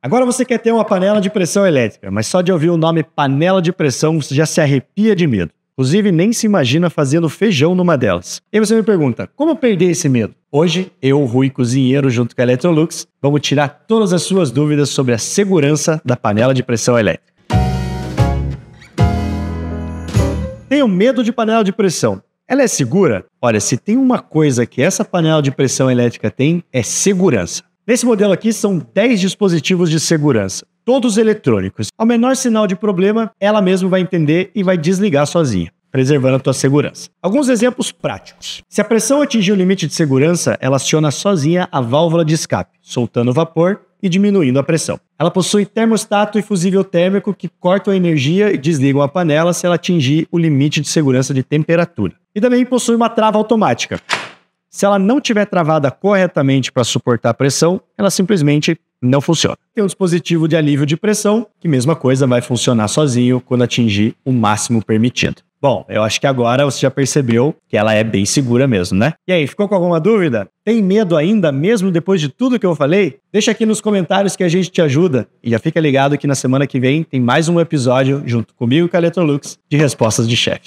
Agora você quer ter uma panela de pressão elétrica, mas só de ouvir o nome panela de pressão você já se arrepia de medo. Inclusive, nem se imagina fazendo feijão numa delas. E você me pergunta, como perder esse medo? Hoje, eu, Rui Cozinheiro, junto com a Electrolux, vamos tirar todas as suas dúvidas sobre a segurança da panela de pressão elétrica. Tenho medo de panela de pressão. Ela é segura? Olha, se tem uma coisa que essa panela de pressão elétrica tem, é segurança. Nesse modelo aqui são 10 dispositivos de segurança, todos eletrônicos. Ao menor sinal de problema, ela mesma vai entender e vai desligar sozinha preservando a tua segurança. Alguns exemplos práticos. Se a pressão atingir o limite de segurança, ela aciona sozinha a válvula de escape, soltando o vapor e diminuindo a pressão. Ela possui termostato e fusível térmico que cortam a energia e desligam a panela se ela atingir o limite de segurança de temperatura. E também possui uma trava automática, se ela não tiver travada corretamente para suportar a pressão, ela simplesmente não funciona. Tem um dispositivo de alívio de pressão, que mesma coisa vai funcionar sozinho quando atingir o máximo permitido. Bom, eu acho que agora você já percebeu que ela é bem segura mesmo, né? E aí, ficou com alguma dúvida? Tem medo ainda, mesmo depois de tudo que eu falei? Deixa aqui nos comentários que a gente te ajuda. E já fica ligado que na semana que vem tem mais um episódio, junto comigo e com a Electrolux, de Respostas de Chefes.